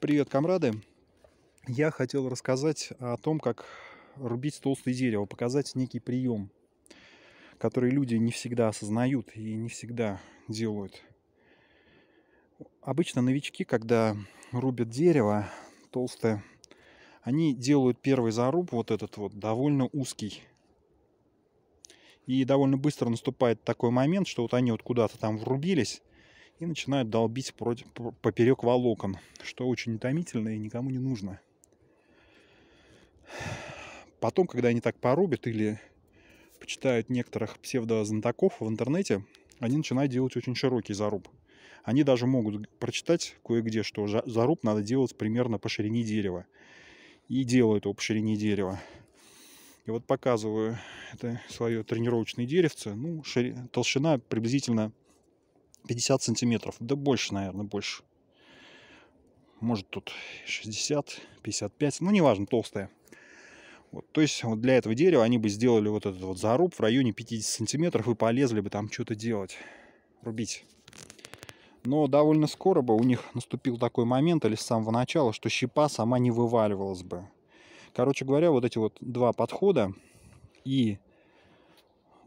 Привет, комрады! Я хотел рассказать о том, как рубить толстое дерево, показать некий прием, который люди не всегда осознают и не всегда делают. Обычно новички, когда рубят дерево толстое, они делают первый заруб, вот этот вот, довольно узкий. И довольно быстро наступает такой момент, что вот они вот куда-то там врубились, и начинают долбить против, поперек волокон, что очень утомительно и никому не нужно. Потом, когда они так порубят или почитают некоторых псевдозонтаков в интернете, они начинают делать очень широкий заруб. Они даже могут прочитать кое-где, что заруб надо делать примерно по ширине дерева. И делают его по ширине дерева. И вот показываю это свое тренировочное деревце. Ну, шири... толщина приблизительно 50 сантиметров. Да больше, наверное, больше. Может тут 60, 55. Ну, неважно, толстая. Вот, то есть вот для этого дерева они бы сделали вот этот вот заруб в районе 50 сантиметров и полезли бы там что-то делать, рубить. Но довольно скоро бы у них наступил такой момент, или с самого начала, что щепа сама не вываливалась бы. Короче говоря, вот эти вот два подхода и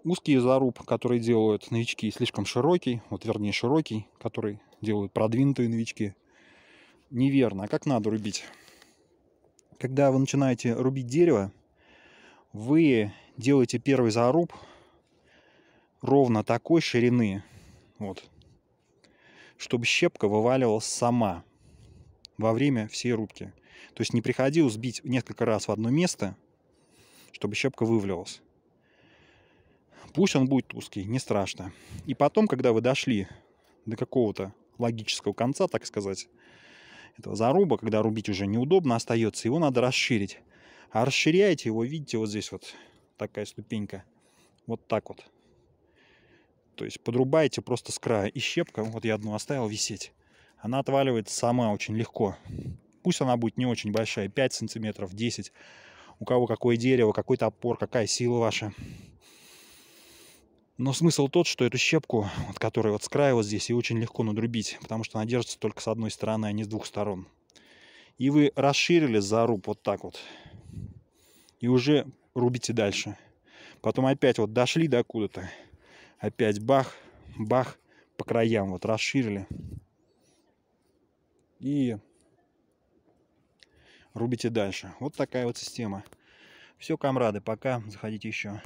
узкий заруб, который делают новички, слишком широкий, вот вернее широкий, который делают продвинутые новички. Неверно. А как надо рубить? Когда вы начинаете рубить дерево, вы делаете первый заруб ровно такой ширины, вот, чтобы щепка вываливалась сама во время всей рубки. То есть не приходилось бить несколько раз в одно место, чтобы щепка вывалилась. Пусть он будет узкий, не страшно. И потом, когда вы дошли до какого-то логического конца, так сказать, этого заруба, когда рубить уже неудобно остается, его надо расширить. А расширяете его, видите, вот здесь вот такая ступенька. Вот так вот. То есть подрубаете просто с края. И щепка, вот я одну оставил висеть, она отваливается сама очень легко. Пусть она будет не очень большая, 5 сантиметров, 10. У кого какое дерево, какой топор, какая сила ваша. Но смысл тот, что эту щепку, вот, которая вот с края вот здесь, ее очень легко надрубить, потому что она держится только с одной стороны, а не с двух сторон. И вы расширили заруб вот так вот. И уже рубите дальше. Потом опять вот дошли до куда-то. Опять бах, бах по краям вот расширили. И рубите дальше. Вот такая вот система. Все, комрады, пока. Заходите еще.